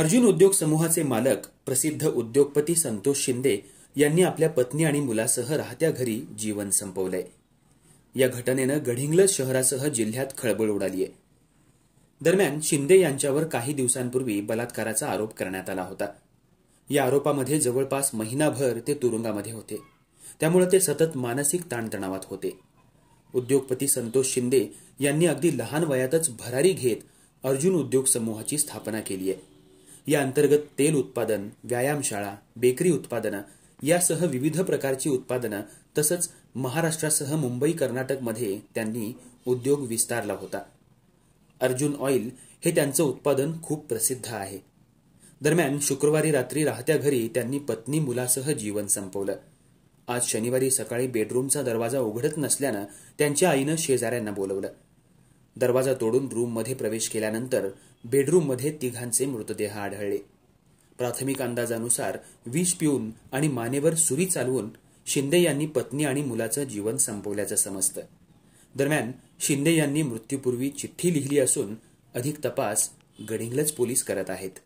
अर्जुन उद्योग समूहाचे मालक प्रसिद्ध उद्योगपती संतोष शिंदे यांनी आपल्या पत्नी आणि मुलासह राहत्या घरी जीवन संपवलंय या घटनेनं गडिंग्लज शहरासह जिल्ह्यात खळबळ उडाली दरम्यान शिंदे यांच्यावर काही दिवसांपूर्वी बलात्काराचा आरोप करण्यात आला होता या आरोपामध्ये जवळपास महिनाभर ते तुरुंगामध्ये होते त्यामुळे ते सतत मानसिक ताणतणावात होते उद्योगपती संतोष शिंदे यांनी अगदी लहान वयातच भरारी घेत अर्जुन उद्योग समूहाची स्थापना केली आहे या अंतर्गत तेल उत्पादन व्यायामशाळा बेकरी उत्पादनं यासह विविध प्रकारची उत्पादनं तसंच महाराष्ट्रासह मुंबई कर्नाटकमध्ये त्यांनी उद्योग विस्तारला होता अर्जुन ऑइल हे त्यांचं उत्पादन खूप प्रसिद्ध आहे दरम्यान शुक्रवारी रात्री राहत्या घरी त्यांनी पत्नी मुलासह जीवन संपवलं आज शनिवारी सकाळी बेडरूमचा दरवाजा उघडत नसल्यानं त्यांच्या आईनं शेजाऱ्यांना बोलवलं दरवाजा तोडून रूममध्ये प्रवेश केल्यानंतर बेडरूममध्ये तिघांचे मृतदेह आढळले प्राथमिक अंदाजानुसार विष पिऊन आणि मानेवर सुरी चालवून शिंदे यांनी पत्नी आणि मुलाचं जीवन संपवल्याचं समजतं दरम्यान शिंदे यांनी मृत्यूपूर्वी चिठ्ठी लिहिली असून अधिक तपास गडिंगलज पोलीस करत आहेत